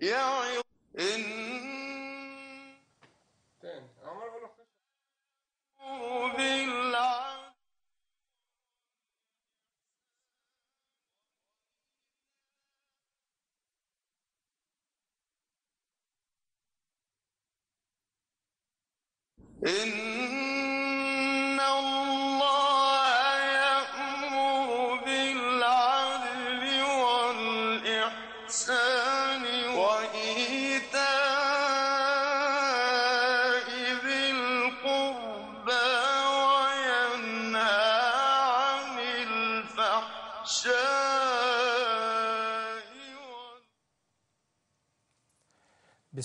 يعظ إن تاني عمال أقول لك بالعدل إن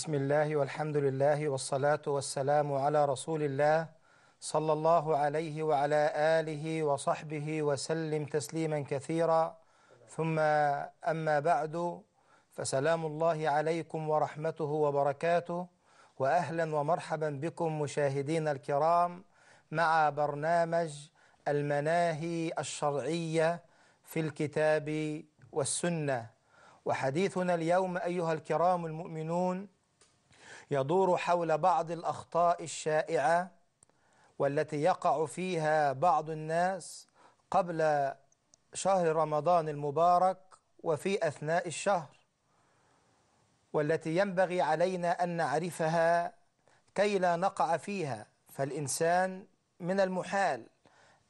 بسم الله والحمد لله والصلاة والسلام على رسول الله صلى الله عليه وعلى آله وصحبه وسلم تسليما كثيرا ثم أما بعد فسلام الله عليكم ورحمته وبركاته وأهلا ومرحبا بكم مشاهدين الكرام مع برنامج المناهي الشرعية في الكتاب والسنة وحديثنا اليوم أيها الكرام المؤمنون يدور حول بعض الأخطاء الشائعة والتي يقع فيها بعض الناس قبل شهر رمضان المبارك وفي أثناء الشهر والتي ينبغي علينا أن نعرفها كي لا نقع فيها فالإنسان من المحال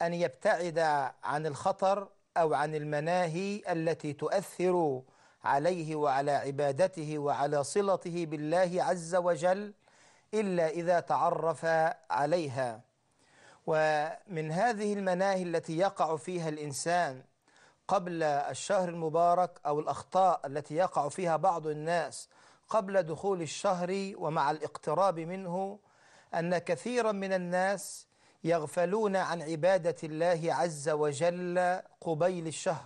أن يبتعد عن الخطر أو عن المناهي التي تؤثر عليه وعلى عبادته وعلى صلته بالله عز وجل إلا إذا تعرف عليها ومن هذه المناهي التي يقع فيها الإنسان قبل الشهر المبارك أو الأخطاء التي يقع فيها بعض الناس قبل دخول الشهر ومع الاقتراب منه أن كثيرا من الناس يغفلون عن عبادة الله عز وجل قبيل الشهر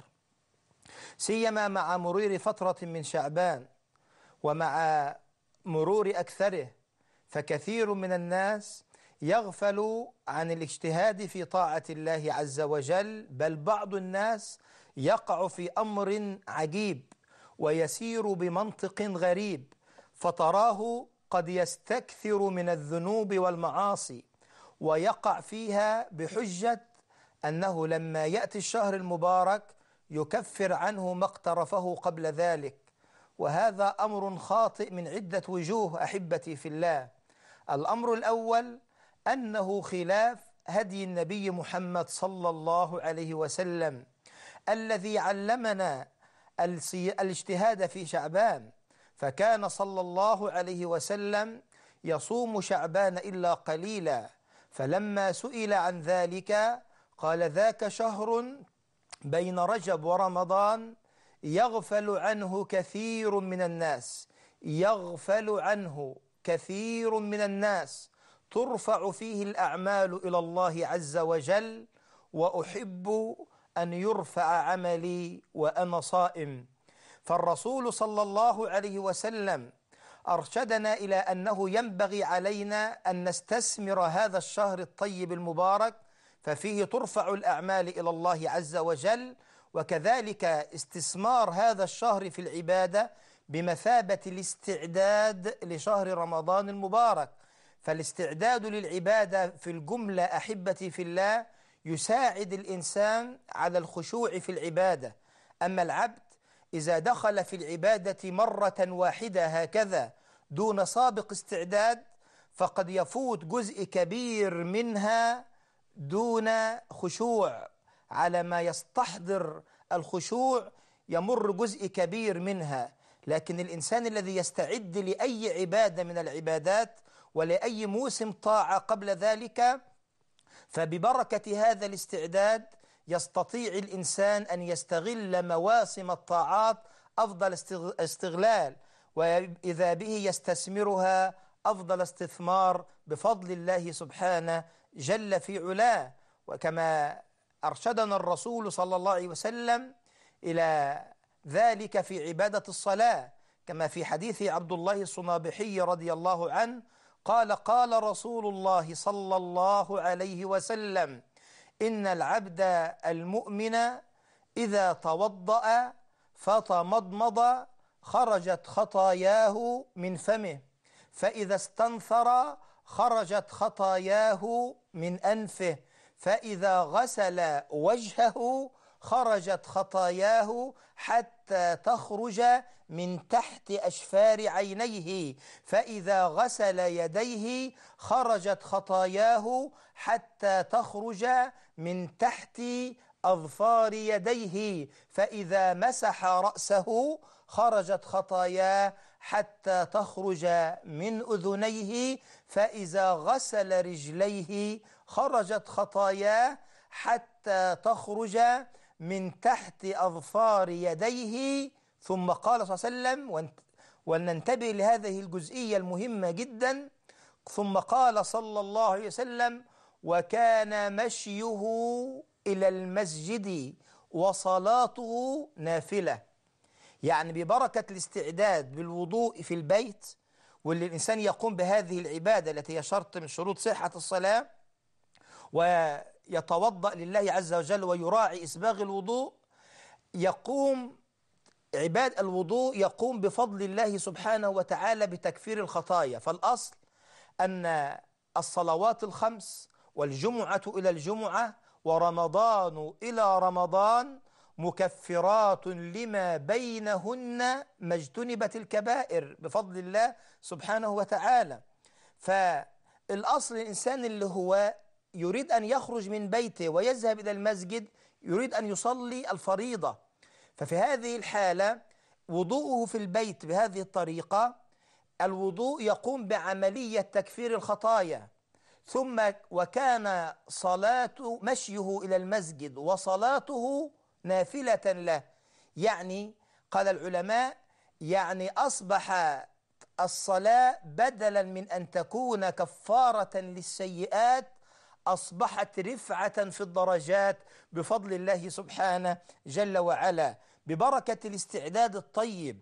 سيما مع مرور فترة من شعبان ومع مرور أكثره فكثير من الناس يغفل عن الاجتهاد في طاعة الله عز وجل بل بعض الناس يقع في أمر عجيب ويسير بمنطق غريب فتراه قد يستكثر من الذنوب والمعاصي ويقع فيها بحجة أنه لما يأتي الشهر المبارك يكفر عنه ما اقترفه قبل ذلك وهذا أمر خاطئ من عدة وجوه أحبتي في الله الأمر الأول أنه خلاف هدي النبي محمد صلى الله عليه وسلم الذي علمنا الاجتهاد في شعبان فكان صلى الله عليه وسلم يصوم شعبان إلا قليلا فلما سئل عن ذلك قال ذاك شهر بين رجب ورمضان يغفل عنه كثير من الناس يغفل عنه كثير من الناس ترفع فيه الأعمال إلى الله عز وجل وأحب أن يرفع عملي وأنا صائم فالرسول صلى الله عليه وسلم أرشدنا إلى أنه ينبغي علينا أن نستثمر هذا الشهر الطيب المبارك ففيه ترفع الأعمال إلى الله عز وجل وكذلك استثمار هذا الشهر في العبادة بمثابة الاستعداد لشهر رمضان المبارك فالاستعداد للعبادة في الجملة أحبتي في الله يساعد الإنسان على الخشوع في العبادة أما العبد إذا دخل في العبادة مرة واحدة هكذا دون سابق استعداد فقد يفوت جزء كبير منها دون خشوع على ما يستحضر الخشوع يمر جزء كبير منها لكن الإنسان الذي يستعد لأي عبادة من العبادات ولأي موسم طاعة قبل ذلك فببركة هذا الاستعداد يستطيع الإنسان أن يستغل مواسم الطاعات أفضل استغلال وإذا به يستثمرها أفضل استثمار بفضل الله سبحانه جل في علاه وكما أرشدنا الرسول صلى الله عليه وسلم إلى ذلك في عبادة الصلاة كما في حديث عبد الله الصنابحي رضي الله عنه قال قال رسول الله صلى الله عليه وسلم إن العبد المؤمن إذا توضأ فتمضمض خرجت خطاياه من فمه فإذا استنثر خرجت خطاياه من أنفه فإذا غسل وجهه خرجت خطاياه حتى تخرج من تحت أشفار عينيه فإذا غسل يديه خرجت خطاياه حتى تخرج من تحت أظفار يديه فإذا مسح رأسه خرجت خطاياه حتى تخرج من أذنيه فإذا غسل رجليه خرجت خطاياه حتى تخرج من تحت أظفار يديه ثم قال صلى الله عليه وسلم ولننتبه لهذه الجزئية المهمة جدا ثم قال صلى الله عليه وسلم وكان مشيه إلى المسجد وصلاته نافلة يعني ببركة الاستعداد بالوضوء في البيت واللي الإنسان يقوم بهذه العبادة التي هي شرط من شروط صحة الصلاة ويتوضأ لله عز وجل ويراعي إسباغ الوضوء يقوم عباد الوضوء يقوم بفضل الله سبحانه وتعالى بتكفير الخطايا فالأصل أن الصلوات الخمس والجمعة إلى الجمعة ورمضان إلى رمضان مكفرات لما بينهن ما اجتنبت الكبائر بفضل الله سبحانه وتعالى فالأصل الإنسان اللي هو يريد أن يخرج من بيته ويذهب إلى المسجد يريد أن يصلي الفريضة ففي هذه الحالة وضوءه في البيت بهذه الطريقة الوضوء يقوم بعملية تكفير الخطايا ثم وكان صلاة مشيه إلى المسجد وصلاته نافلة له يعني قال العلماء يعني أصبح الصلاة بدلا من أن تكون كفارة للسيئات أصبحت رفعة في الدرجات بفضل الله سبحانه جل وعلا ببركة الاستعداد الطيب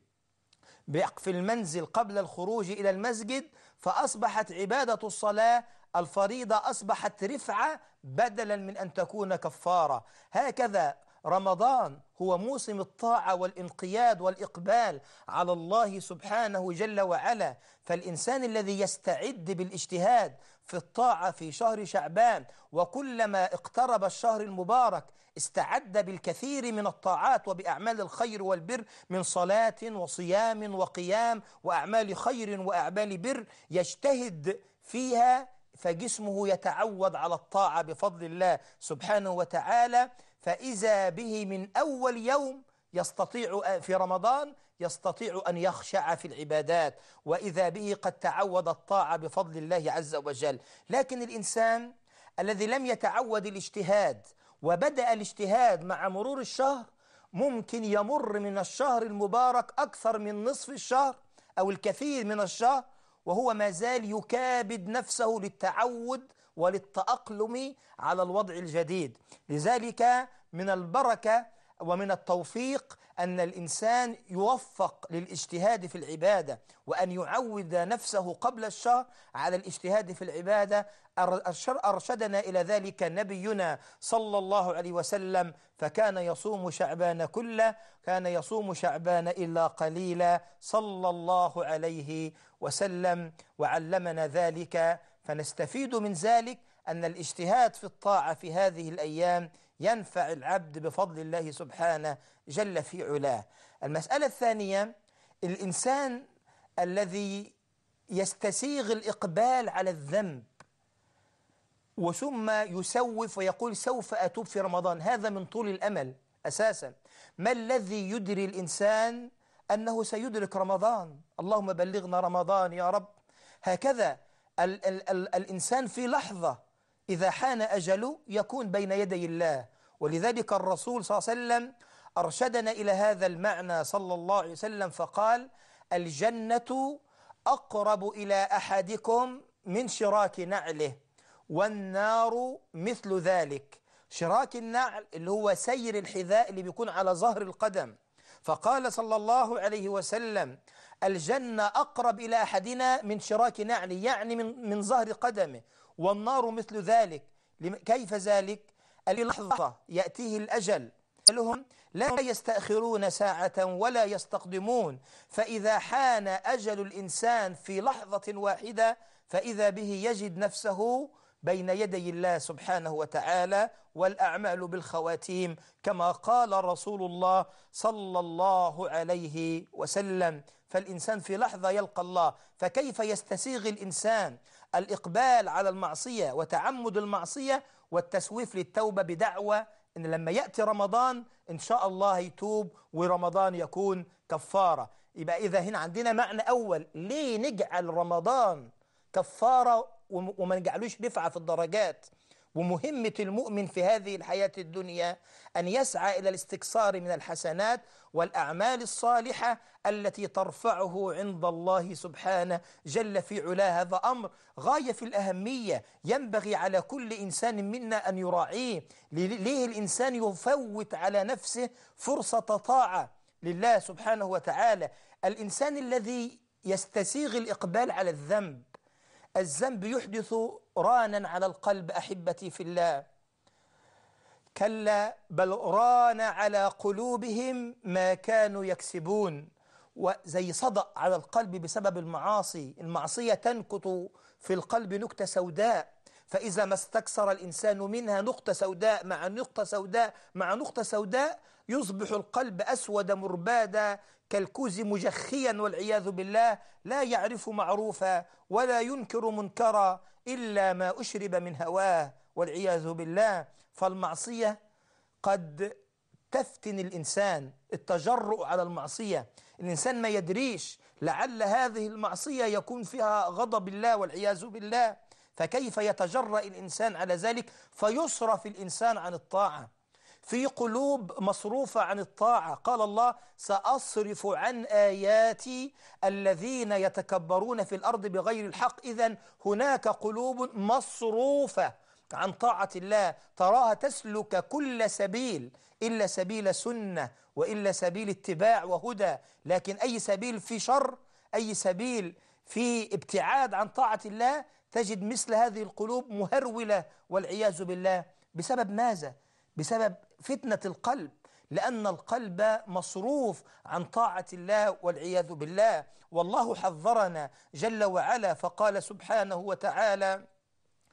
في المنزل قبل الخروج إلى المسجد فأصبحت عبادة الصلاة الفريضة أصبحت رفعة بدلا من أن تكون كفارة هكذا رمضان هو موسم الطاعة والانقياد والإقبال على الله سبحانه جل وعلا فالإنسان الذي يستعد بالاجتهاد في الطاعة في شهر شعبان وكلما اقترب الشهر المبارك استعد بالكثير من الطاعات وبأعمال الخير والبر من صلاة وصيام وقيام وأعمال خير وأعمال بر يجتهد فيها فجسمه يتعود على الطاعة بفضل الله سبحانه وتعالى فإذا به من أول يوم يستطيع في رمضان يستطيع أن يخشع في العبادات وإذا به قد تعود الطاعة بفضل الله عز وجل لكن الإنسان الذي لم يتعود الاجتهاد وبدأ الاجتهاد مع مرور الشهر ممكن يمر من الشهر المبارك أكثر من نصف الشهر أو الكثير من الشهر وهو ما زال يكابد نفسه للتعود وللتأقلم على الوضع الجديد لذلك من البركة ومن التوفيق أن الإنسان يوفق للاجتهاد في العبادة وأن يعود نفسه قبل الشهر على الاجتهاد في العبادة أرشدنا إلى ذلك نبينا صلى الله عليه وسلم فكان يصوم شعبان كله كان يصوم شعبان إلا قليلا صلى الله عليه وسلم وعلمنا ذلك فنستفيد من ذلك أن الاجتهاد في الطاعة في هذه الأيام ينفع العبد بفضل الله سبحانه جل في علاه المسألة الثانية الإنسان الذي يستسيغ الإقبال على الذنب وثم يسوف ويقول سوف أتوب في رمضان هذا من طول الأمل أساسا ما الذي يدري الإنسان أنه سيدرك رمضان اللهم بلغنا رمضان يا رب هكذا ال ال ال الإنسان في لحظة إذا حان أجله يكون بين يدي الله ولذلك الرسول صلى الله عليه وسلم أرشدنا إلى هذا المعنى صلى الله عليه وسلم فقال الجنة أقرب إلى أحدكم من شراك نعله والنار مثل ذلك شراك النعل اللي هو سير الحذاء اللي بيكون على ظهر القدم فقال صلى الله عليه وسلم الجنة أقرب إلى أحدنا من شراك نعلي يعني من, من ظهر قدمه والنار مثل ذلك كيف ذلك للحظة يأتيه الأجل لهم لا يستأخرون ساعة ولا يستقدمون فإذا حان أجل الإنسان في لحظة واحدة فإذا به يجد نفسه بين يدي الله سبحانه وتعالى والأعمال بالخواتيم كما قال رسول الله صلى الله عليه وسلم فالإنسان في لحظة يلقى الله فكيف يستسيغ الإنسان الإقبال على المعصية وتعمد المعصية والتسويف للتوبة بدعوة إن لما يأتي رمضان إن شاء الله يتوب ورمضان يكون كفارة يبقى إذا هنا عندنا معنى أول ليه نجعل رمضان كفارة وما نجعلوش رفعة في الدرجات ومهمة المؤمن في هذه الحياة الدنيا أن يسعى إلى الاستكثار من الحسنات والأعمال الصالحة التي ترفعه عند الله سبحانه جل في علا هذا أمر غاية في الأهمية ينبغي على كل إنسان منا أن يراعيه ليه الإنسان يفوت على نفسه فرصة طاعة لله سبحانه وتعالى الإنسان الذي يستسيغ الإقبال على الذنب الذنب يحدث رانا على القلب أحبتي في الله كلا بل ران على قلوبهم ما كانوا يكسبون وزي صدأ على القلب بسبب المعاصي المعصية تنكت في القلب نكتة سوداء فإذا ما استكثر الإنسان منها نقطة سوداء مع نقطة سوداء مع نقطة سوداء يصبح القلب أسود مربادا كالكوز مجخيا والعياذ بالله لا يعرف معروفا ولا ينكر منكرا إلا ما أشرب من هواه والعياذ بالله فالمعصية قد تفتن الإنسان التجرؤ على المعصية الإنسان ما يدريش لعل هذه المعصية يكون فيها غضب الله والعياذ بالله فكيف يتجرأ الإنسان على ذلك فيصرف الإنسان عن الطاعة في قلوب مصروفة عن الطاعة قال الله سأصرف عن آياتي الذين يتكبرون في الأرض بغير الحق إذا هناك قلوب مصروفة عن طاعة الله تراها تسلك كل سبيل إلا سبيل سنة وإلا سبيل اتباع وهدى لكن أي سبيل في شر أي سبيل في ابتعاد عن طاعة الله تجد مثل هذه القلوب مهرولة والعياذ بالله بسبب ماذا؟ بسبب فتنة القلب لأن القلب مصروف عن طاعة الله والعياذ بالله والله حذرنا جل وعلا فقال سبحانه وتعالى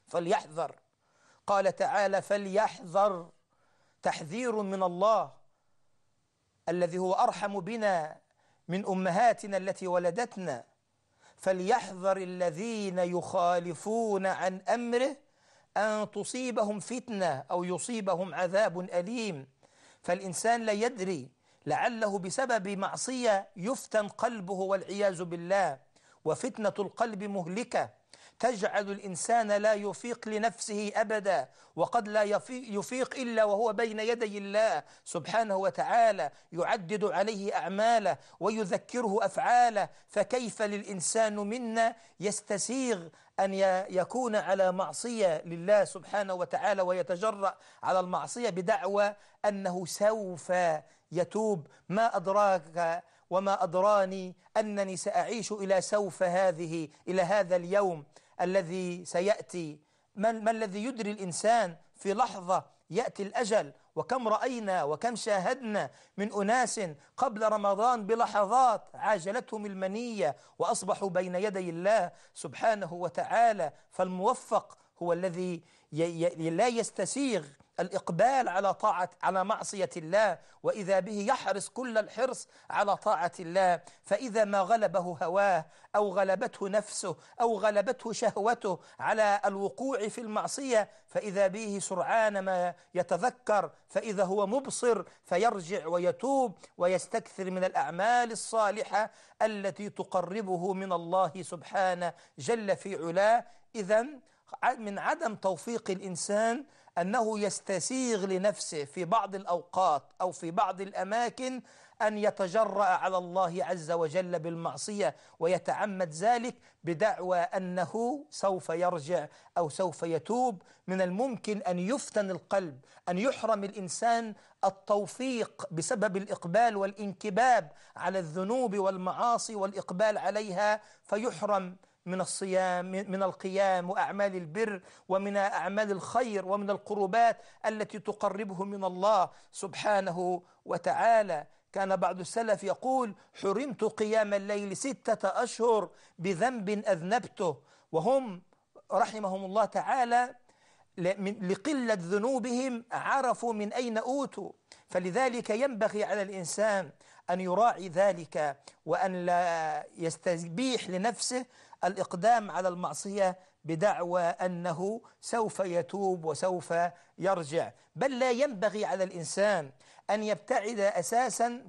فليحذر قال تعالى فليحذر تحذير من الله الذي هو أرحم بنا من أمهاتنا التي ولدتنا فليحذر الذين يخالفون عن أمره أن تصيبهم فتنة أو يصيبهم عذاب أليم فالإنسان لا يدري لعله بسبب معصية يفتن قلبه والعياذ بالله وفتنة القلب مهلكة تجعل الإنسان لا يفيق لنفسه أبدا وقد لا يفيق إلا وهو بين يدي الله سبحانه وتعالى يعدد عليه أعماله ويذكره أفعاله فكيف للإنسان منا يستسيغ أن يكون على معصية لله سبحانه وتعالى ويتجرأ على المعصية بدعوى أنه سوف يتوب ما أدراك وما أدراني أنني سأعيش إلى سوف هذه إلى هذا اليوم الذي سيأتي ما, ما الذي يدري الإنسان في لحظة يأتي الأجل وكم رأينا وكم شاهدنا من أناس قبل رمضان بلحظات عاجلتهم المنية وأصبحوا بين يدي الله سبحانه وتعالى فالموفق هو الذي لا يستسيغ الإقبال على طاعة على معصية الله وإذا به يحرص كل الحرص على طاعة الله فإذا ما غلبه هواه أو غلبته نفسه أو غلبته شهوته على الوقوع في المعصية فإذا به سرعان ما يتذكر فإذا هو مبصر فيرجع ويتوب ويستكثر من الأعمال الصالحة التي تقربه من الله سبحانه جل في علاه إذا من عدم توفيق الإنسان أنه يستسيغ لنفسه في بعض الأوقات أو في بعض الأماكن أن يتجرأ على الله عز وجل بالمعصية ويتعمد ذلك بدعوى أنه سوف يرجع أو سوف يتوب من الممكن أن يفتن القلب أن يحرم الإنسان التوفيق بسبب الإقبال والانكباب على الذنوب والمعاصي والإقبال عليها فيحرم من الصيام من القيام وأعمال البر ومن أعمال الخير ومن القربات التي تقربه من الله سبحانه وتعالى كان بعض السلف يقول حرمت قيام الليل ستة أشهر بذنب أذنبته وهم رحمهم الله تعالى لقلة ذنوبهم عرفوا من أين أوتوا فلذلك ينبغي على الإنسان أن يراعي ذلك وأن لا يستبيح لنفسه الإقدام على المعصية بدعوى أنه سوف يتوب وسوف يرجع بل لا ينبغي على الإنسان أن يبتعد أساسا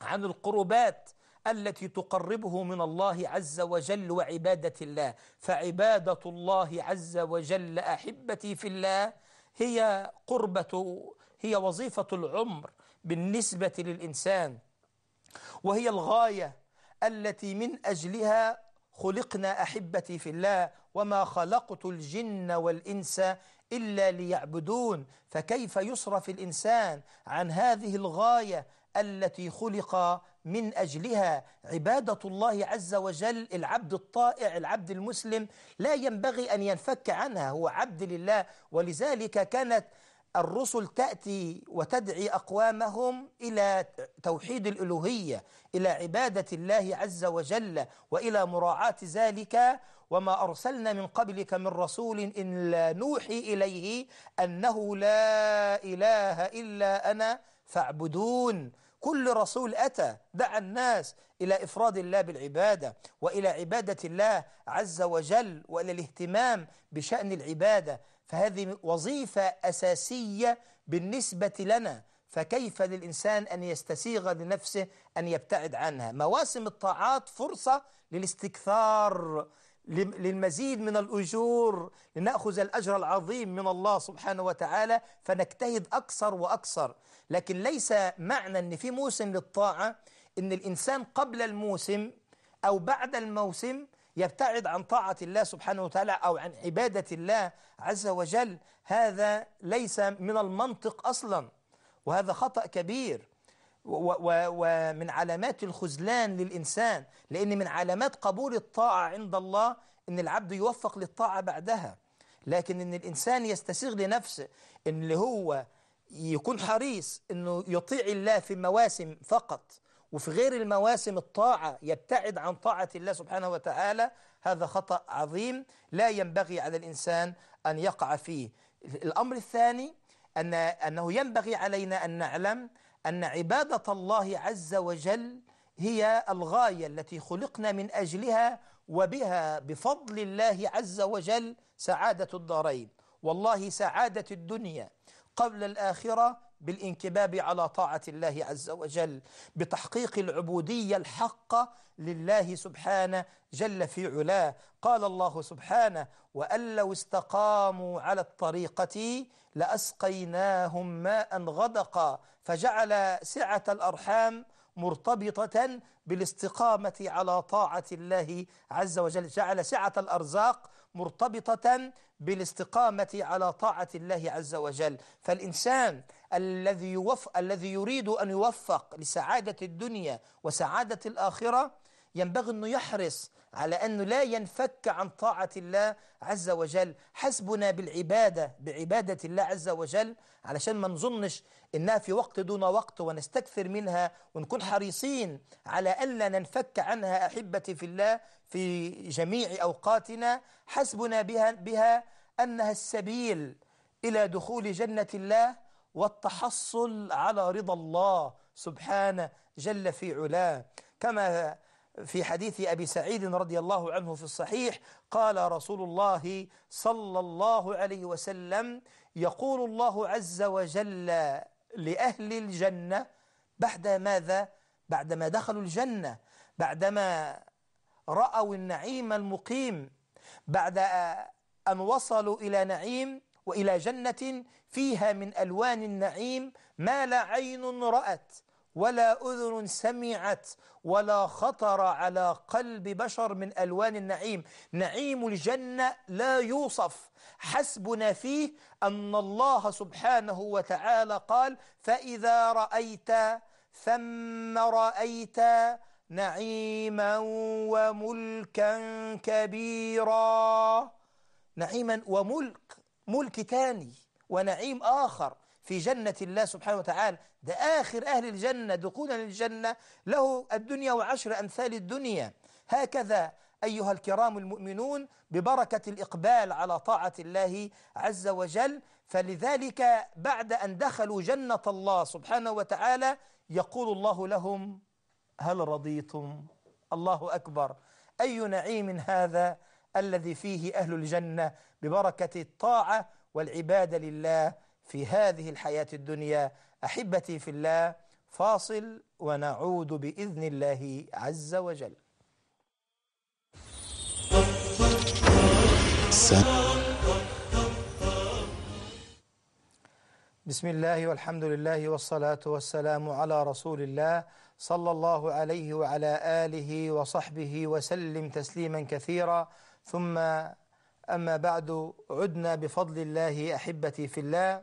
عن القربات التي تقربه من الله عز وجل وعبادة الله فعبادة الله عز وجل أحبتي في الله هي قربة هي وظيفة العمر بالنسبة للإنسان وهي الغاية التي من أجلها خلقنا أحبتي في الله وما خلقت الجن والإنس إلا ليعبدون فكيف يصرف الإنسان عن هذه الغاية التي خلق من أجلها عبادة الله عز وجل العبد الطائع العبد المسلم لا ينبغي أن ينفك عنها هو عبد لله ولذلك كانت الرسل تأتي وتدعي أقوامهم إلى توحيد الألوهية إلى عبادة الله عز وجل وإلى مراعاة ذلك وما أرسلنا من قبلك من رسول إلا نوحي إليه أنه لا إله إلا أنا فاعبدون كل رسول أتى دعا الناس إلى إفراد الله بالعبادة وإلى عبادة الله عز وجل وإلى الاهتمام بشأن العبادة فهذه وظيفة أساسية بالنسبة لنا فكيف للإنسان أن يستسيغ لنفسه أن يبتعد عنها مواسم الطاعات فرصة للاستكثار للمزيد من الأجور لنأخذ الأجر العظيم من الله سبحانه وتعالى فنجتهد أكثر وأكثر لكن ليس معنى أن في موسم للطاعة أن الإنسان قبل الموسم أو بعد الموسم يبتعد عن طاعة الله سبحانه وتعالى أو عن عبادة الله عز وجل هذا ليس من المنطق أصلا وهذا خطأ كبير ومن علامات الخذلان للإنسان لأن من علامات قبول الطاعة عند الله أن العبد يوفق للطاعة بعدها لكن أن الإنسان يستسيغ لنفسه أن هو يكون حريص أنه يطيع الله في مواسم فقط وفي غير المواسم الطاعة يبتعد عن طاعة الله سبحانه وتعالى هذا خطأ عظيم لا ينبغي على الإنسان أن يقع فيه الأمر الثاني أن أنه ينبغي علينا أن نعلم أن عبادة الله عز وجل هي الغاية التي خلقنا من أجلها وبها بفضل الله عز وجل سعادة الدارين والله سعادة الدنيا قبل الآخرة بالانكباب على طاعة الله عز وجل بتحقيق العبودية الحقة لله سبحانه جل في علاه قال الله سبحانه وأن لو استقاموا على الطريقة لأسقيناهم ماء غدقا فجعل سعة الأرحام مرتبطة بالاستقامة على طاعة الله عز وجل جعل سعة الأرزاق مرتبطة بالاستقامة على طاعة الله عز وجل فالإنسان الذي يوفق الذي يريد أن يوفق لسعادة الدنيا وسعادة الآخرة ينبغي أنه يحرص على أنه لا ينفك عن طاعة الله عز وجل حسبنا بالعبادة بعبادة الله عز وجل علشان ما نظنش إنها في وقت دون وقت ونستكثر منها ونكون حريصين على ألا ننفك عنها أحبتي في الله في جميع أوقاتنا حسبنا بها, بها أنها السبيل إلى دخول جنة الله والتحصل على رضا الله سبحانه جل في علاه كما في حديث أبي سعيد رضي الله عنه في الصحيح قال رسول الله صلى الله عليه وسلم يقول الله عز وجل لأهل الجنة بعد ماذا؟ بعدما دخلوا الجنة بعدما رأوا النعيم المقيم بعد أن وصلوا إلى نعيم وإلى جنة فيها من ألوان النعيم ما لا عين رأت ولا أذن سمعت ولا خطر على قلب بشر من ألوان النعيم نعيم الجنة لا يوصف حسبنا فيه أن الله سبحانه وتعالى قال فإذا رأيت ثم رأيت نعيما وملكا كبيرا نعيما وملك ملك تاني ونعيم آخر في جنة الله سبحانه وتعالى ده آخر أهل الجنة دخولا للجنة له الدنيا وعشر أمثال الدنيا هكذا أيها الكرام المؤمنون ببركة الإقبال على طاعة الله عز وجل فلذلك بعد أن دخلوا جنة الله سبحانه وتعالى يقول الله لهم هل رضيتم الله أكبر أي نعيم هذا الذي فيه أهل الجنة ببركة الطاعة والعبادة لله في هذه الحياة الدنيا أحبتي في الله فاصل ونعود بإذن الله عز وجل بسم الله والحمد لله والصلاة والسلام على رسول الله صلى الله عليه وعلى آله وصحبه وسلم تسليما كثيرا ثم أما بعد عدنا بفضل الله أحبتي في الله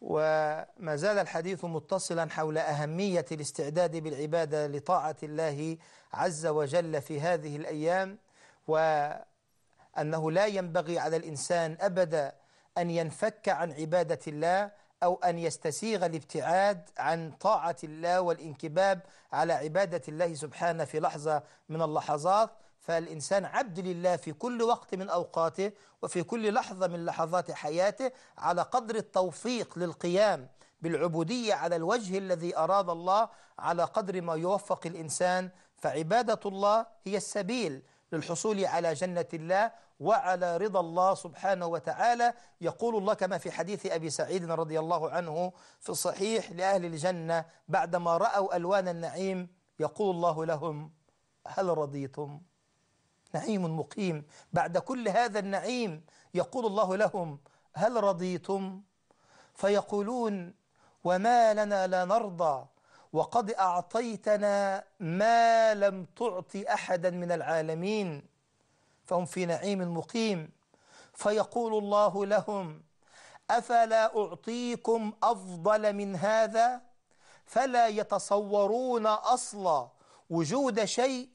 وما زال الحديث متصلا حول أهمية الاستعداد بالعبادة لطاعة الله عز وجل في هذه الأيام وأنه لا ينبغي على الإنسان أبدا أن ينفك عن عبادة الله أو أن يستسيغ الابتعاد عن طاعة الله والانكباب على عبادة الله سبحانه في لحظة من اللحظات فالإنسان عبد لله في كل وقت من أوقاته وفي كل لحظة من لحظات حياته على قدر التوفيق للقيام بالعبودية على الوجه الذي أراد الله على قدر ما يوفق الإنسان فعبادة الله هي السبيل للحصول على جنة الله وعلى رضا الله سبحانه وتعالى يقول الله كما في حديث أبي سعيد رضي الله عنه في الصحيح لأهل الجنة بعدما رأوا ألوان النعيم يقول الله لهم هل رضيتم؟ نعيم مقيم بعد كل هذا النعيم يقول الله لهم هل رضيتم فيقولون وما لنا لا نرضى وقد أعطيتنا ما لم تعط أحدا من العالمين فهم في نعيم مقيم فيقول الله لهم أفلا أعطيكم أفضل من هذا فلا يتصورون أصلا وجود شيء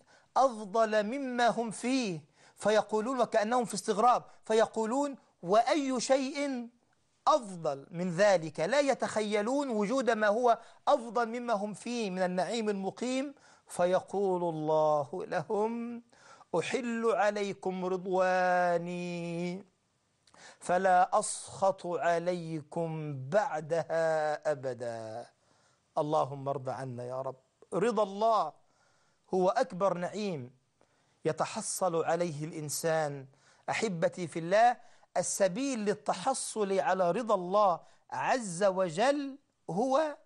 أفضل مما هم فيه فيقولون وكأنهم في استغراب فيقولون وأي شيء أفضل من ذلك لا يتخيلون وجود ما هو أفضل مما هم فيه من النعيم المقيم فيقول الله لهم أحل عليكم رضواني فلا أسخط عليكم بعدها أبدا اللهم ارض عنا يا رب رضا الله هو أكبر نعيم يتحصل عليه الإنسان أحبتي في الله السبيل للتحصل على رضا الله عز وجل هو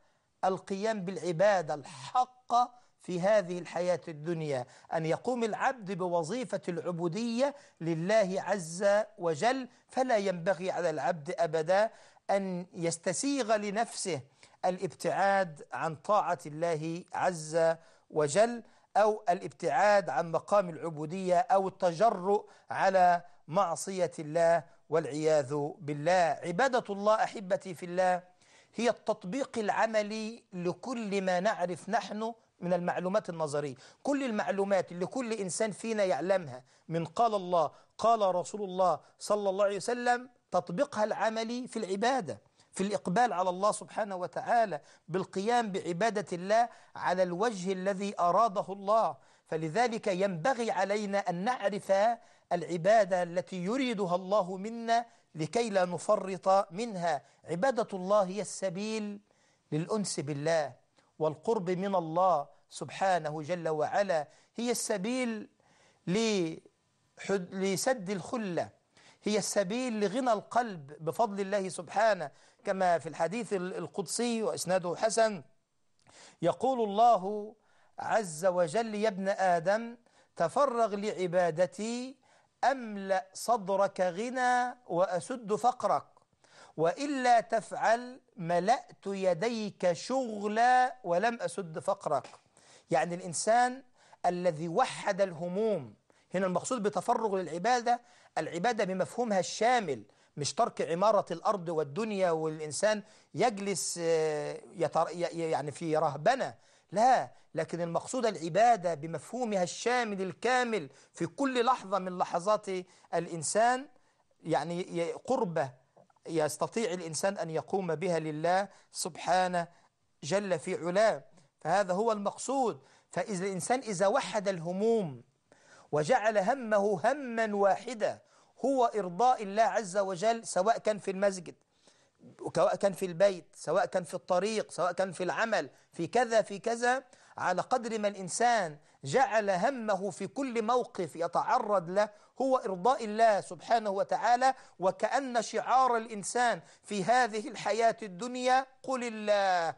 القيام بالعبادة الحقة في هذه الحياة الدنيا أن يقوم العبد بوظيفة العبودية لله عز وجل فلا ينبغي على العبد أبدا أن يستسيغ لنفسه الابتعاد عن طاعة الله عز وجل أو الابتعاد عن مقام العبودية أو التجرؤ على معصية الله والعياذ بالله عبادة الله أحبتي في الله هي التطبيق العملي لكل ما نعرف نحن من المعلومات النظرية كل المعلومات اللي كل إنسان فينا يعلمها من قال الله قال رسول الله صلى الله عليه وسلم تطبيقها العملي في العبادة في الإقبال على الله سبحانه وتعالى بالقيام بعبادة الله على الوجه الذي أراده الله فلذلك ينبغي علينا أن نعرف العبادة التي يريدها الله منا لكي لا نفرط منها عبادة الله هي السبيل للأنس بالله والقرب من الله سبحانه جل وعلا هي السبيل لسد الخلة هي السبيل لغنى القلب بفضل الله سبحانه كما في الحديث القدسي وإسناده حسن يقول الله عز وجل يا ابن آدم تفرغ لعبادتي أملأ صدرك غنى وأسد فقرك وإلا تفعل ملأت يديك شغلا ولم أسد فقرك يعني الإنسان الذي وحد الهموم هنا المقصود بتفرغ للعبادة العبادة بمفهومها الشامل مش ترك عمارة الأرض والدنيا والإنسان يجلس آه، يتر يعني في رهبنة لا لكن المقصود العبادة بمفهومها الشامل الكامل في كل لحظة من لحظات الإنسان يعني قربة يستطيع الإنسان أن يقوم بها لله سبحانه جل في علاه فهذا هو المقصود فإذا الإنسان إذا وحد الهموم وجعل همه هما واحدا هو إرضاء الله عز وجل سواء كان في المسجد سواء كان في البيت سواء كان في الطريق سواء كان في العمل في كذا في كذا على قدر ما الإنسان جعل همه في كل موقف يتعرض له هو إرضاء الله سبحانه وتعالى وكأن شعار الإنسان في هذه الحياة الدنيا قل الله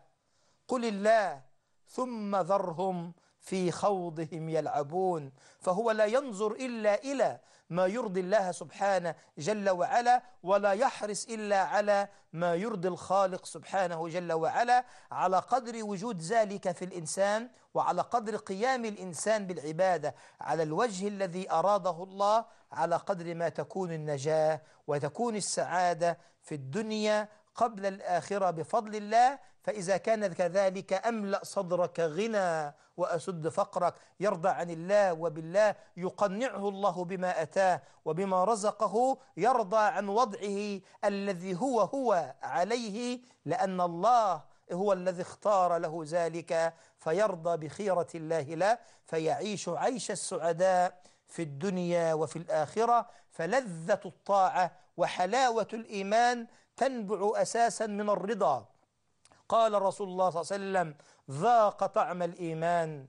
قل الله ثم ذرهم في خوضهم يلعبون فهو لا ينظر إلا إلى ما يرضي الله سبحانه جل وعلا ولا يحرص إلا على ما يرضي الخالق سبحانه جل وعلا على قدر وجود ذلك في الإنسان وعلى قدر قيام الإنسان بالعبادة على الوجه الذي أراده الله على قدر ما تكون النجاة وتكون السعادة في الدنيا قبل الآخرة بفضل الله فإذا كان كذلك أملأ صدرك غنى وأسد فقرك يرضى عن الله وبالله يقنعه الله بما أتاه وبما رزقه يرضى عن وضعه الذي هو هو عليه لأن الله هو الذي اختار له ذلك فيرضى بخيرة الله له فيعيش عيش السعداء في الدنيا وفي الآخرة فلذة الطاعة وحلاوة الإيمان تنبع أساسا من الرضا قال رسول الله صلى الله عليه وسلم ذاق طعم الإيمان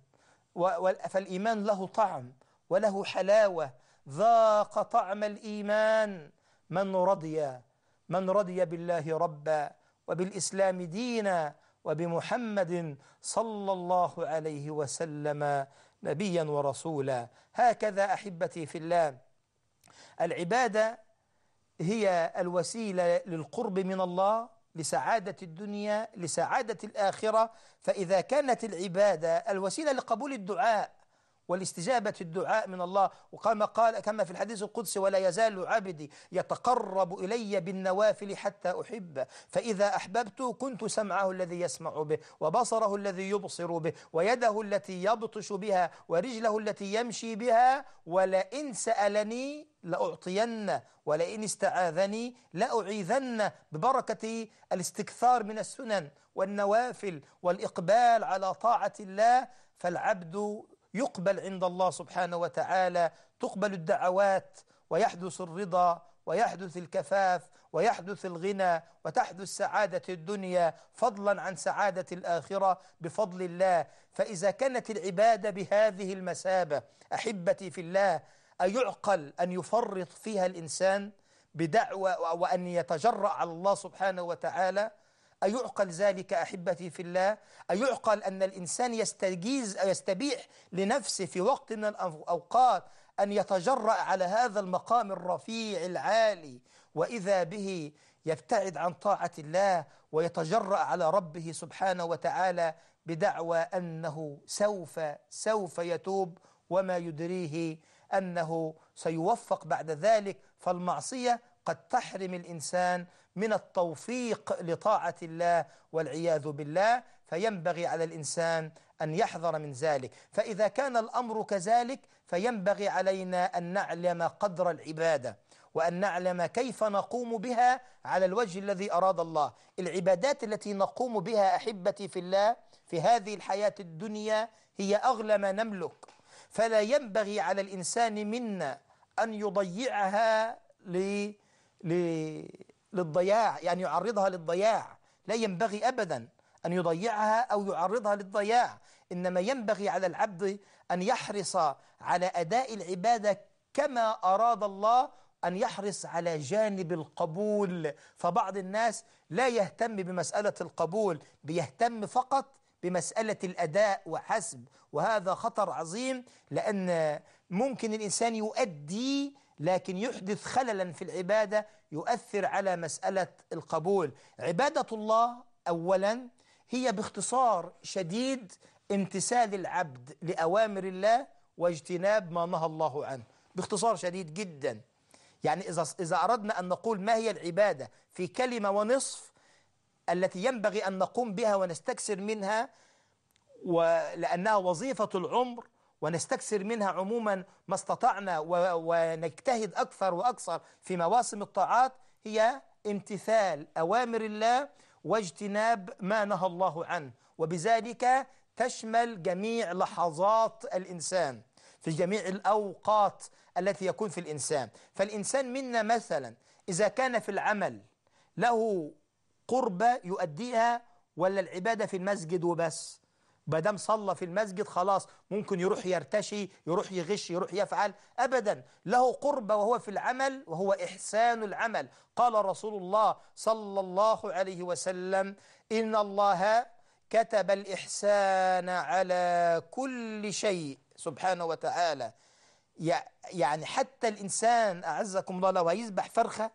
فالإيمان له طعم وله حلاوة ذاق طعم الإيمان من رضي من رضي بالله ربا وبالإسلام دينا وبمحمد صلى الله عليه وسلم نبيا ورسولا هكذا أحبتي في الله العبادة هي الوسيلة للقرب من الله لسعادة الدنيا لسعادة الآخرة فإذا كانت العبادة الوسيلة لقبول الدعاء والاستجابة الدعاء من الله وقام قال كما في الحديث القدسي ولا يزال عبدي يتقرب إلي بالنوافل حتى أحبه فإذا أحببته كنت سمعه الذي يسمع به وبصره الذي يبصر به ويده التي يبطش بها ورجله التي يمشي بها ولئن سألني لأعطين ولئن استعاذني لأعيذن ببركة الاستكثار من السنن والنوافل والإقبال على طاعة الله فالعبد يقبل عند الله سبحانه وتعالى تقبل الدعوات ويحدث الرضا ويحدث الكفاف ويحدث الغنى وتحدث سعادة الدنيا فضلا عن سعادة الآخرة بفضل الله فإذا كانت العبادة بهذه المثابة أحبتي في الله أيعقل أن يفرط فيها الإنسان بدعوة وأن يتجرأ على الله سبحانه وتعالى أيعقل ذلك أحبتي في الله أيعقل أن الإنسان يستجيز أو يستبيح لنفسه في وقت من الأوقات أن يتجرأ على هذا المقام الرفيع العالي وإذا به يبتعد عن طاعة الله ويتجرأ على ربه سبحانه وتعالى بدعوى أنه سوف سوف يتوب وما يدريه أنه سيوفق بعد ذلك فالمعصية قد تحرم الإنسان من التوفيق لطاعة الله والعياذ بالله فينبغي على الإنسان أن يحذر من ذلك فإذا كان الأمر كذلك فينبغي علينا أن نعلم قدر العبادة وأن نعلم كيف نقوم بها على الوجه الذي أراد الله العبادات التي نقوم بها أحبتي في الله في هذه الحياة الدنيا هي أغلى ما نملك فلا ينبغي على الإنسان منا أن يضيعها لي للضياع يعني يعرضها للضياع لا ينبغي أبدا أن يضيعها أو يعرضها للضياع إنما ينبغي على العبد أن يحرص على أداء العبادة كما أراد الله أن يحرص على جانب القبول فبعض الناس لا يهتم بمسألة القبول بيهتم فقط بمسألة الأداء وحسب وهذا خطر عظيم لأن ممكن الإنسان يؤدي لكن يحدث خللا في العبادة يؤثر على مسألة القبول عبادة الله أولا هي باختصار شديد امتثال العبد لأوامر الله واجتناب ما نهى الله عنه باختصار شديد جدا يعني إذا, إذا أردنا أن نقول ما هي العبادة في كلمة ونصف التي ينبغي أن نقوم بها ونستكثر منها ولأنها وظيفة العمر ونستكثر منها عموما ما استطعنا ونجتهد أكثر وأكثر في مواسم الطاعات هي امتثال أوامر الله واجتناب ما نهى الله عنه وبذلك تشمل جميع لحظات الإنسان في جميع الأوقات التي يكون في الإنسان فالإنسان منا مثلا إذا كان في العمل له قربة يؤديها ولا العبادة في المسجد وبس ما دام صلى في المسجد خلاص ممكن يروح يرتشي يروح يغش يروح يفعل ابدا له قرب وهو في العمل وهو إحسان العمل قال رسول الله صلى الله عليه وسلم إن الله كتب الإحسان على كل شيء سبحانه وتعالى يعني حتى الإنسان أعزكم الله لو هيذبح فرخة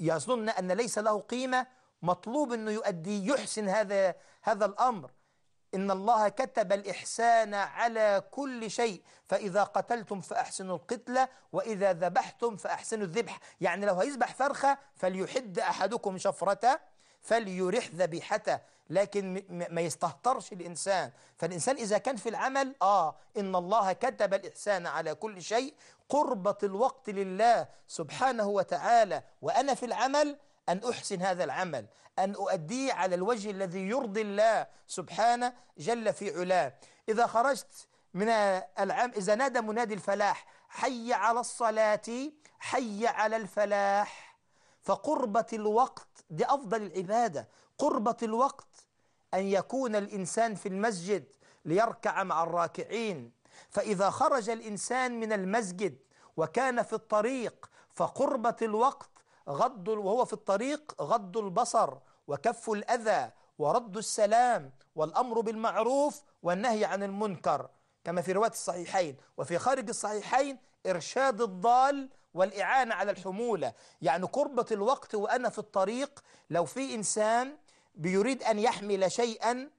يظن أن ليس له قيمة مطلوب أنه يؤدي يحسن هذا هذا الأمر إن الله كتب الإحسان على كل شيء فإذا قتلتم فأحسنوا القتلة وإذا ذبحتم فأحسنوا الذبح يعني لو هيذبح فرخة فليحد أحدكم شفرته فليرح ذبيحته لكن ما يستهترش الإنسان فالإنسان إذا كان في العمل آه إن الله كتب الإحسان على كل شيء قربة الوقت لله سبحانه وتعالى وأنا في العمل أن أحسن هذا العمل أن أؤديه على الوجه الذي يرضي الله سبحانه جل في علاه إذا خرجت من العام إذا نادى منادي الفلاح حي على الصلاة حي على الفلاح فقربة الوقت دي أفضل العبادة قربة الوقت أن يكون الإنسان في المسجد ليركع مع الراكعين فإذا خرج الإنسان من المسجد وكان في الطريق فقربة الوقت غض وهو في الطريق غض البصر وكف الأذى ورد السلام والأمر بالمعروف والنهي عن المنكر كما في رواية الصحيحين وفي خارج الصحيحين إرشاد الضال والإعانة على الحمولة يعني قربة الوقت وأنا في الطريق لو في إنسان بيريد أن يحمل شيئا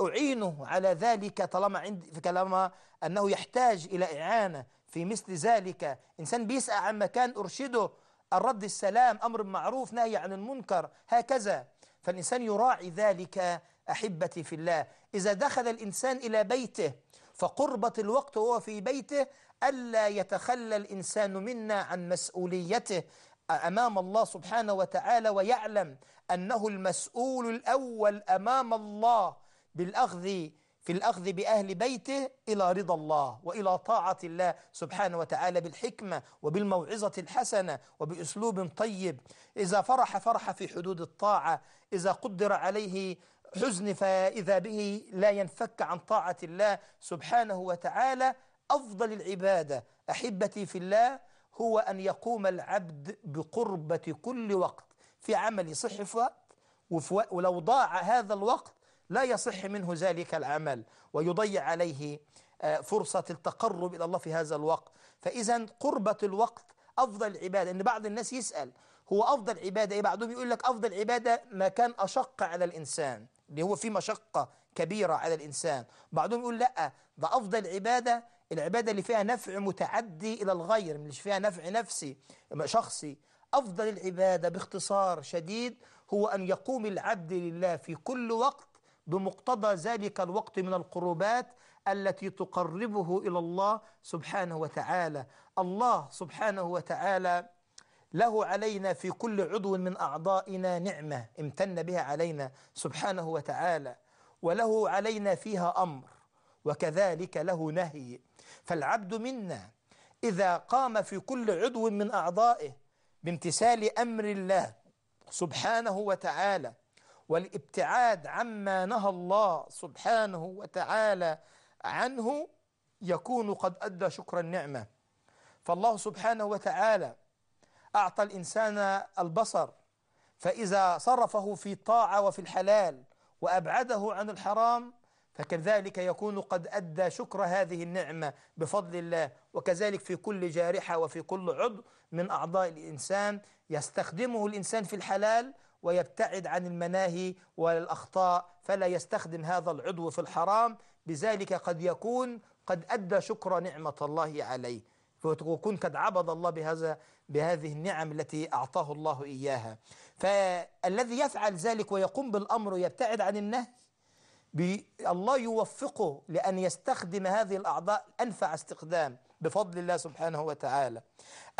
أعينه على ذلك طالما عندي طالما أنه يحتاج إلى إعانة في مثل ذلك إنسان بيسأل عن مكان أرشده الرد السلام أمر معروف نهي عن المنكر هكذا فالإنسان يراعي ذلك أحبتي في الله إذا دخل الإنسان إلى بيته فقربة الوقت وهو في بيته ألا يتخلى الإنسان منا عن مسؤوليته أمام الله سبحانه وتعالى ويعلم أنه المسؤول الأول أمام الله بالأخذ في الأخذ بأهل بيته إلى رضا الله وإلى طاعة الله سبحانه وتعالى بالحكمة وبالموعظة الحسنة وبأسلوب طيب إذا فرح فرح في حدود الطاعة إذا قدر عليه حزن فإذا به لا ينفك عن طاعة الله سبحانه وتعالى أفضل العبادة أحبتي في الله هو أن يقوم العبد بقربة كل وقت في عمل صحفة وقت ولو ضاع هذا الوقت لا يصح منه ذلك العمل ويضيع عليه آه، فرصة التقرب إلى الله في هذا الوقت فإذا قربة الوقت أفضل عبادة إن بعض الناس يسأل هو أفضل عبادة إيه بعضهم يقول لك أفضل عبادة ما كان أشق على الإنسان اللي هو في مشقة كبيرة على الإنسان بعضهم يقول لا ده أفضل عبادة العبادة اللي فيها نفع متعدي إلى الغير مش فيها نفع نفسي شخصي أفضل العبادة باختصار شديد هو أن يقوم العبد لله في كل وقت بمقتضى ذلك الوقت من القربات التي تقربه إلى الله سبحانه وتعالى الله سبحانه وتعالى له علينا في كل عضو من أعضائنا نعمة امتن بها علينا سبحانه وتعالى وله علينا فيها أمر وكذلك له نهي فالعبد منا إذا قام في كل عضو من أعضائه بامتثال أمر الله سبحانه وتعالى والابتعاد عما نهى الله سبحانه وتعالى عنه يكون قد أدى شكر النعمة فالله سبحانه وتعالى أعطى الإنسان البصر فإذا صرفه في الطاعة وفي الحلال وأبعده عن الحرام فكذلك يكون قد أدى شكر هذه النعمة بفضل الله وكذلك في كل جارحة وفي كل عضو من أعضاء الإنسان يستخدمه الإنسان في الحلال ويبتعد عن المناهي والأخطاء فلا يستخدم هذا العضو في الحرام بذلك قد يكون قد أدى شكر نعمة الله عليه ويكون قد عبد الله بهذا بهذه النعم التي أعطاه الله إياها فالذي يفعل ذلك ويقوم بالأمر ويبتعد عن النهي الله يوفقه لأن يستخدم هذه الأعضاء أنفع استخدام بفضل الله سبحانه وتعالى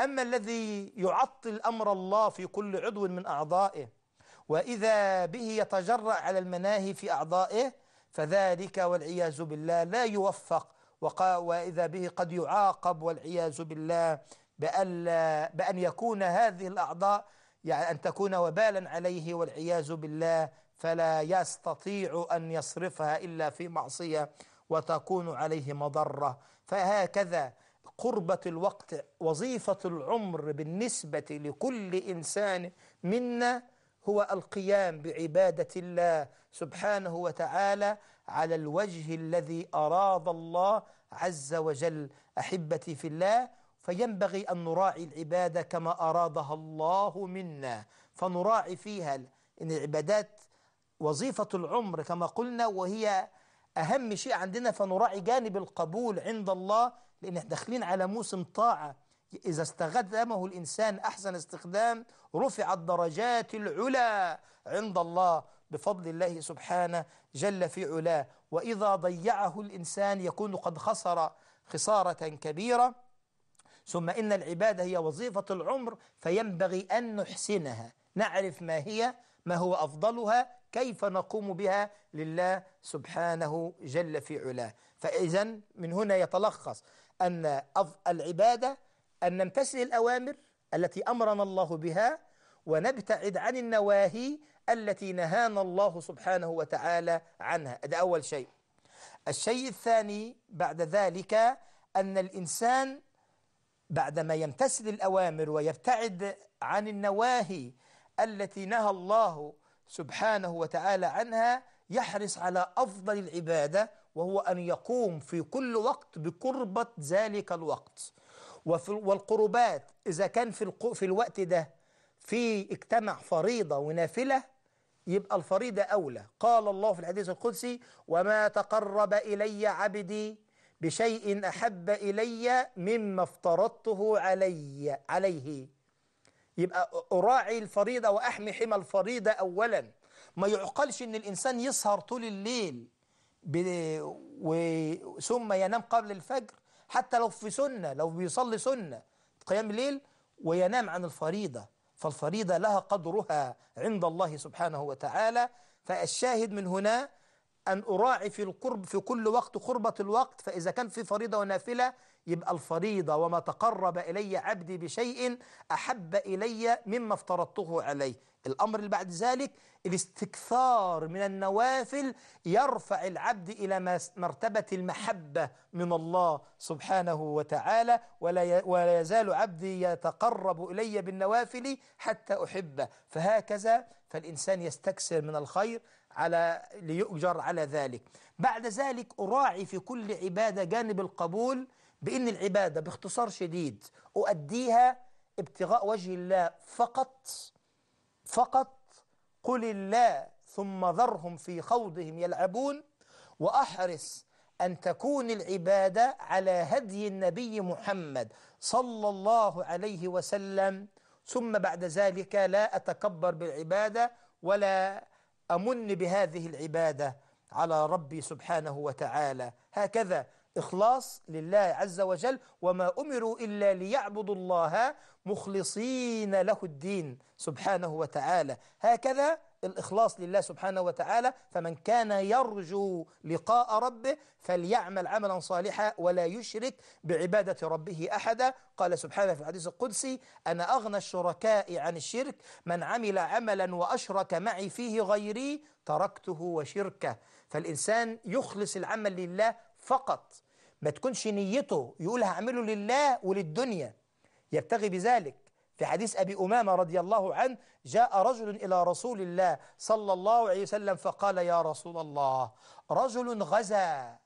أما الذي يعطل أمر الله في كل عضو من أعضائه وإذا به يتجرأ على المناهي في أعضائه فذلك والعياذ بالله لا يوفق وإذا به قد يعاقب والعياذ بالله بألا بأن يكون هذه الأعضاء يعني أن تكون وبالا عليه والعياذ بالله فلا يستطيع أن يصرفها إلا في معصية وتكون عليه مضرة فهكذا قربة الوقت وظيفة العمر بالنسبة لكل إنسان منا هو القيام بعبادة الله سبحانه وتعالى على الوجه الذي أراد الله عز وجل أحبتي في الله فينبغي أن نراعي العبادة كما أرادها الله منا فنراعي فيها إن العبادات وظيفة العمر كما قلنا وهي أهم شيء عندنا فنراعي جانب القبول عند الله لأن داخلين على موسم طاعة إذا استخدمه الإنسان أحسن استخدام رفعت درجات العلا عند الله بفضل الله سبحانه جل في علاه وإذا ضيعه الإنسان يكون قد خسر خسارة كبيرة ثم إن العبادة هي وظيفة العمر فينبغي أن نحسنها نعرف ما هي ما هو أفضلها كيف نقوم بها لله سبحانه جل في علاه فإذا من هنا يتلخص أن العبادة أن نمتثل الأوامر التي أمرنا الله بها ونبتعد عن النواهي التي نهانا الله سبحانه وتعالى عنها ده أول شيء الشيء الثاني بعد ذلك أن الإنسان بعدما يمتثل الأوامر ويبتعد عن النواهي التي نهى الله سبحانه وتعالى عنها يحرص على أفضل العبادة وهو أن يقوم في كل وقت بقربة ذلك الوقت والقربات إذا كان في, في الوقت ده في اجتمع فريضة ونافلة يبقى الفريضة أولى قال الله في الحديث القدسي وما تقرب إلي عبدي بشيء أحب إلي مما افترضته علي عليه يبقى أراعي الفريضة وأحمي حمى الفريضة أولا ما يعقلش أن الإنسان يسهر طول الليل ثم ينام قبل الفجر حتى لو في سنة لو بيصلي سنة قيام الليل وينام عن الفريضة فالفريضة لها قدرها عند الله سبحانه وتعالى فالشاهد من هنا أن أراعي في القرب في كل وقت قربة الوقت فإذا كان في فريضة ونافلة يبقى الفريضة وما تقرب إلي عبدي بشيء أحب إلي مما افترضته عليه الأمر اللي بعد ذلك الاستكثار من النوافل يرفع العبد إلى مرتبة المحبة من الله سبحانه وتعالى ولا يزال عبدي يتقرب إلي بالنوافل حتى أحبه فهكذا فالإنسان يستكثر من الخير على ليؤجر على ذلك بعد ذلك أراعي في كل عبادة جانب القبول بأن العبادة باختصار شديد أؤديها ابتغاء وجه الله فقط فقط قل الله ثم ذرهم في خوضهم يلعبون وأحرص أن تكون العبادة على هدي النبي محمد صلى الله عليه وسلم ثم بعد ذلك لا أتكبر بالعبادة ولا أمن بهذه العبادة على ربي سبحانه وتعالى هكذا إخلاص لله عز وجل وما أمروا إلا ليعبدوا الله مخلصين له الدين سبحانه وتعالى هكذا الإخلاص لله سبحانه وتعالى فمن كان يرجو لقاء ربه فليعمل عملا صالحا ولا يشرك بعبادة ربه أحدا قال سبحانه في الحديث القدسي أنا أغنى الشركاء عن الشرك من عمل عملا وأشرك معي فيه غيري تركته وشركه فالإنسان يخلص العمل لله فقط ما تكونش نيته يقول هعمله لله وللدنيا يبتغي بذلك في حديث أبي أمامة رضي الله عنه جاء رجل إلى رسول الله صلى الله عليه وسلم فقال يا رسول الله رجل غزا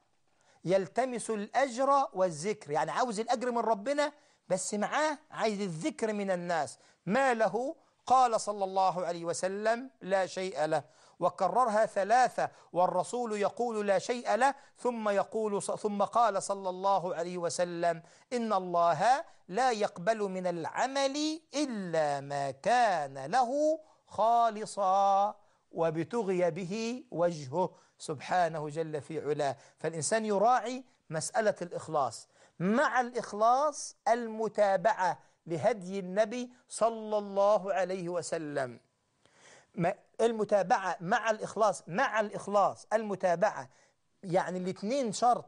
يلتمس الأجر والذكر يعني عاوز الأجر من ربنا بس معاه عايز الذكر من الناس ما له قال صلى الله عليه وسلم لا شيء له وكررها ثلاثة والرسول يقول لا شيء له ثم يقول ثم قال صلى الله عليه وسلم إن الله لا يقبل من العمل إلا ما كان له خالصا وبتغي به وجهه سبحانه جل في علاه فالإنسان يراعي مسألة الإخلاص مع الإخلاص المتابعة لهدي النبي صلى الله عليه وسلم المتابعة مع الإخلاص مع الإخلاص المتابعة يعني الاثنين شرط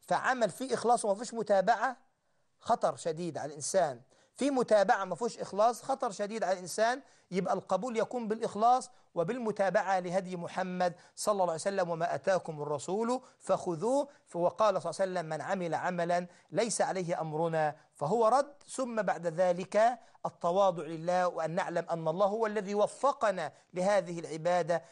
فعمل فيه إخلاص وما فيش متابعة خطر شديد على الإنسان في متابعة ما فيش إخلاص خطر شديد على الإنسان يبقى القبول يكون بالإخلاص وبالمتابعة لهدي محمد صلى الله عليه وسلم وما أتاكم الرسول فخذوه وقال صلى الله عليه وسلم من عمل عملا ليس عليه أمرنا فهو رد ثم بعد ذلك التواضع لله وأن نعلم أن الله هو الذي وفقنا لهذه العبادة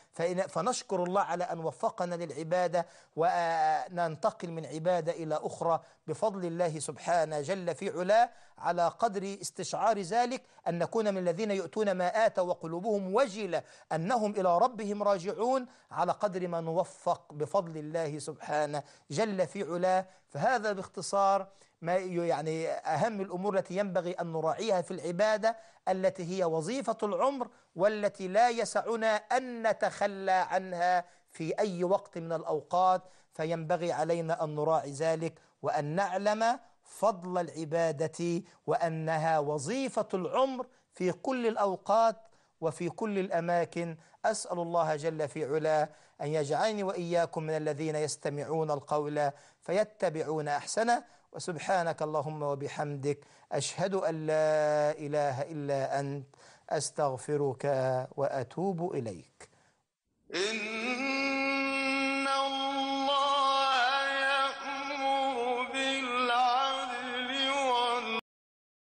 فنشكر الله على أن وفقنا للعبادة وننتقل من عبادة إلى أخرى بفضل الله سبحانه جل في علاه على قدر استشعار ذلك أن نكون من الذين يؤتون ما مات وقلوبهم وجلة أنهم إلى ربهم راجعون على قدر ما نوفق بفضل الله سبحانه جل في علاه فهذا باختصار ما يعني أهم الأمور التي ينبغي أن نراعيها في العبادة التي هي وظيفة العمر والتي لا يسعنا أن نتخلى عنها في أي وقت من الأوقات فينبغي علينا أن نراعي ذلك وأن نعلم فضل العبادة وأنها وظيفة العمر في كل الأوقات وفي كل الأماكن أسأل الله جل في علا أن يجعلني وإياكم من الذين يستمعون القول فيتبعون أحسنه وسبحانك اللهم وبحمدك أشهد أن لا إله إلا أنت أستغفرك وأتوب إليك